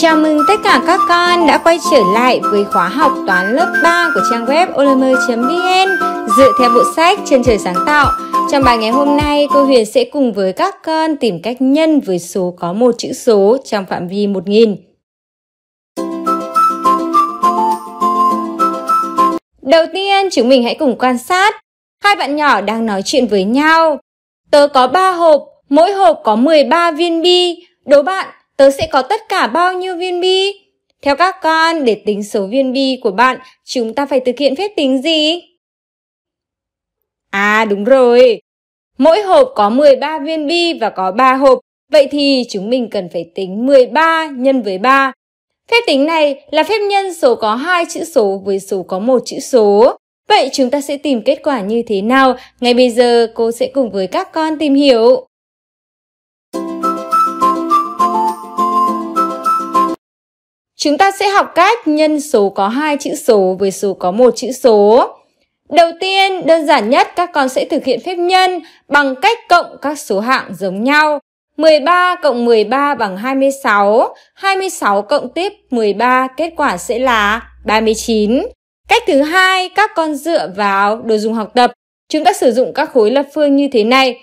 Chào mừng tất cả các con đã quay trở lại với khóa học toán lớp 3 của trang web olm.vn dựa theo bộ sách trên trời sáng tạo. Trong bài ngày hôm nay, cô Huyền sẽ cùng với các con tìm cách nhân với số có một chữ số trong phạm vi 1000. Đầu tiên, chúng mình hãy cùng quan sát. Hai bạn nhỏ đang nói chuyện với nhau. Tớ có 3 hộp, mỗi hộp có 13 viên bi. Đố bạn tớ sẽ có tất cả bao nhiêu viên bi? Theo các con, để tính số viên bi của bạn, chúng ta phải thực hiện phép tính gì? À đúng rồi, mỗi hộp có 13 viên bi và có 3 hộp, vậy thì chúng mình cần phải tính 13 nhân với 3. Phép tính này là phép nhân số có hai chữ số với số có một chữ số. Vậy chúng ta sẽ tìm kết quả như thế nào? Ngay bây giờ cô sẽ cùng với các con tìm hiểu. Chúng ta sẽ học cách nhân số có hai chữ số với số có một chữ số. Đầu tiên, đơn giản nhất các con sẽ thực hiện phép nhân bằng cách cộng các số hạng giống nhau. 13 cộng 13 bằng 26, 26 cộng tiếp 13 kết quả sẽ là 39. Cách thứ hai, các con dựa vào đồ dùng học tập. Chúng ta sử dụng các khối lập phương như thế này.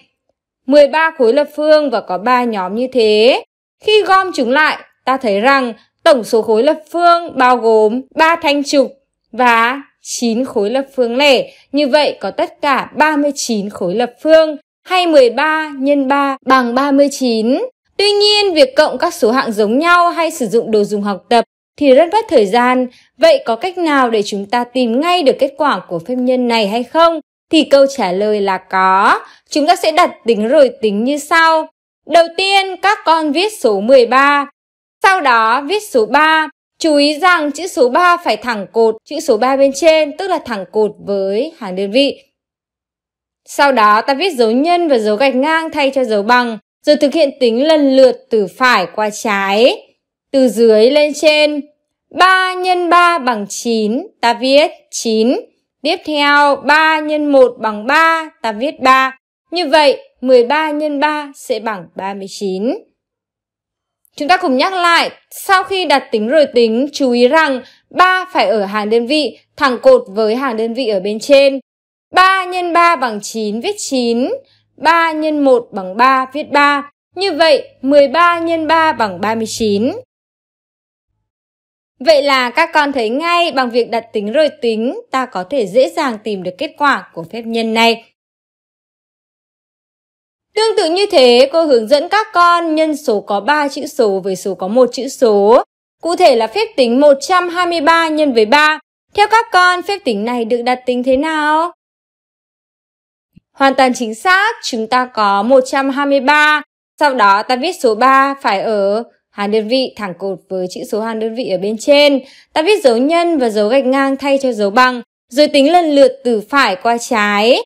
13 khối lập phương và có 3 nhóm như thế. Khi gom chúng lại, ta thấy rằng Tổng số khối lập phương bao gồm 3 thanh trục và 9 khối lập phương lẻ. Như vậy có tất cả 39 khối lập phương hay 13 nhân 3 bằng 39. Tuy nhiên, việc cộng các số hạng giống nhau hay sử dụng đồ dùng học tập thì rất mất thời gian. Vậy có cách nào để chúng ta tìm ngay được kết quả của phép nhân này hay không? Thì câu trả lời là có. Chúng ta sẽ đặt tính rồi tính như sau. Đầu tiên, các con viết số 13 sau đó viết số 3. Chú ý rằng chữ số 3 phải thẳng cột chữ số 3 bên trên, tức là thẳng cột với hàng đơn vị. Sau đó ta viết dấu nhân và dấu gạch ngang thay cho dấu bằng, rồi thực hiện tính lần lượt từ phải qua trái, từ dưới lên trên. 3 x 3 bằng 9, ta viết 9. Tiếp theo 3 x 1 bằng 3, ta viết 3. Như vậy 13 x 3 sẽ bằng 39. Chúng ta cùng nhắc lại, sau khi đặt tính rồi tính, chú ý rằng 3 phải ở hàng đơn vị, thẳng cột với hàng đơn vị ở bên trên. 3 x 3 bằng 9 viết 9, 3 x 1 bằng 3 viết 3. Như vậy, 13 x 3 bằng 39. Vậy là các con thấy ngay bằng việc đặt tính rồi tính, ta có thể dễ dàng tìm được kết quả của phép nhân này. Tương tự như thế, cô hướng dẫn các con nhân số có 3 chữ số với số có một chữ số. Cụ thể là phép tính 123 nhân với 3. Theo các con, phép tính này được đặt tính thế nào? Hoàn toàn chính xác, chúng ta có 123. Sau đó ta viết số 3 phải ở hàng đơn vị thẳng cột với chữ số hàng đơn vị ở bên trên. Ta viết dấu nhân và dấu gạch ngang thay cho dấu bằng, rồi tính lần lượt từ phải qua trái.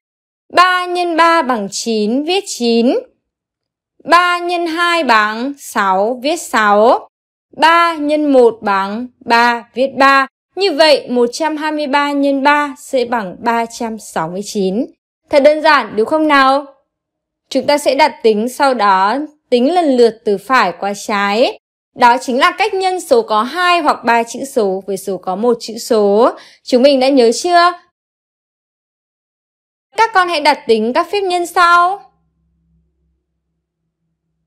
3 x 3 bằng 9 viết 9. 3 x 2 bằng 6 viết 6. 3 x 1 bằng 3 viết 3. Như vậy 123 x 3 sẽ bằng 369. Thật đơn giản đúng không nào? Chúng ta sẽ đặt tính sau đó tính lần lượt từ phải qua trái. Đó chính là cách nhân số có 2 hoặc 3 chữ số với số có một chữ số. Chúng mình đã nhớ chưa? các con hãy đặt tính các phép nhân sau.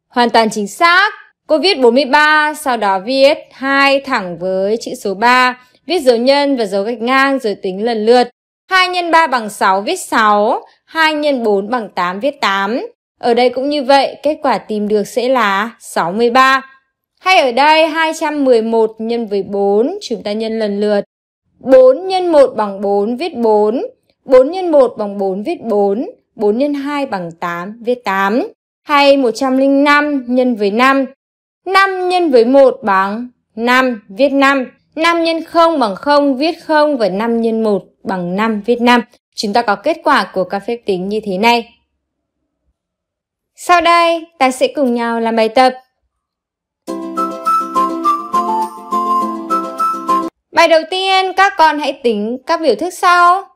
Hoàn toàn chính xác. Cô viết 43, sau đó viết 2 thẳng với chữ số 3, viết dấu nhân và dấu gạch ngang rồi tính lần lượt. 2 x 3 bằng 6 viết 6, 2 x 4 bằng 8 viết 8. Ở đây cũng như vậy, kết quả tìm được sẽ là 63. Hay ở đây 211 nhân với 4, chúng ta nhân lần lượt. 4 x 1 bằng 4 viết 4, 4 x 1 bằng 4 viết 4, 4 x 2 bằng 8 viết 8, hay 105 nhân với 5. 5 nhân với 1 bằng 5 viết 5, 5 nhân 0 bằng 0 viết 0 và 5 nhân 1 bằng 5 viết 5. Chúng ta có kết quả của các phép tính như thế này. Sau đây, ta sẽ cùng nhau làm bài tập. Bài đầu tiên, các con hãy tính các biểu thức sau.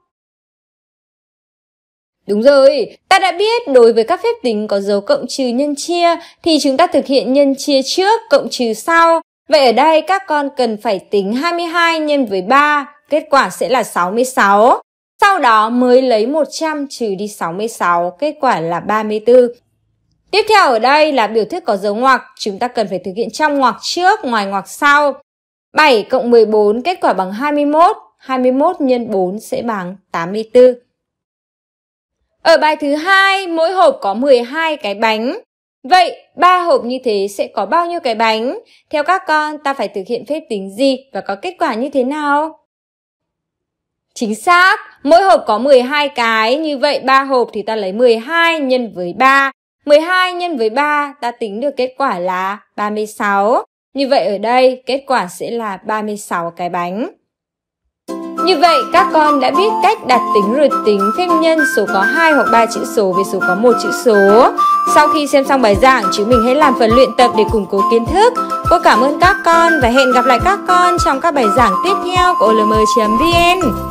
Đúng rồi, ta đã biết đối với các phép tính có dấu cộng trừ nhân chia thì chúng ta thực hiện nhân chia trước cộng trừ sau. Vậy ở đây các con cần phải tính 22 nhân với 3, kết quả sẽ là 66. Sau đó mới lấy 100 trừ đi 66, kết quả là 34. Tiếp theo ở đây là biểu thức có dấu ngoặc, chúng ta cần phải thực hiện trong ngoặc trước, ngoài ngoặc sau. 7 cộng 14 kết quả bằng 21, 21 nhân 4 sẽ bằng 84. Ở bài thứ hai mỗi hộp có 12 cái bánh. Vậy, ba hộp như thế sẽ có bao nhiêu cái bánh? Theo các con, ta phải thực hiện phép tính gì và có kết quả như thế nào? Chính xác, mỗi hộp có 12 cái, như vậy ba hộp thì ta lấy 12 nhân với 3. 12 nhân với 3 ta tính được kết quả là 36. Như vậy ở đây kết quả sẽ là 36 cái bánh. Như vậy, các con đã biết cách đặt tính rồi tính phép nhân số có 2 hoặc 3 chữ số với số có một chữ số. Sau khi xem xong bài giảng, chúng mình hãy làm phần luyện tập để củng cố kiến thức. Cô cảm ơn các con và hẹn gặp lại các con trong các bài giảng tiếp theo của olm.vn.